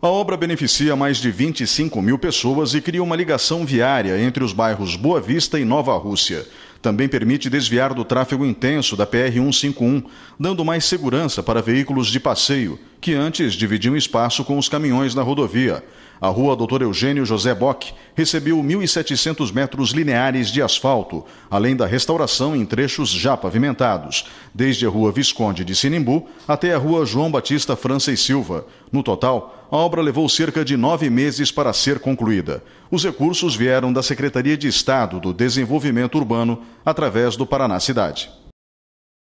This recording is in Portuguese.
A obra beneficia mais de 25 mil pessoas e cria uma ligação viária entre os bairros Boa Vista e Nova Rússia. Também permite desviar do tráfego intenso da PR-151, dando mais segurança para veículos de passeio que antes dividiam espaço com os caminhões na rodovia. A rua Doutor Eugênio José Bock recebeu 1.700 metros lineares de asfalto, além da restauração em trechos já pavimentados, desde a rua Visconde de Sinimbu até a rua João Batista França e Silva. No total, a obra levou cerca de nove meses para ser concluída. Os recursos vieram da Secretaria de Estado do Desenvolvimento Urbano, através do Paraná Cidade.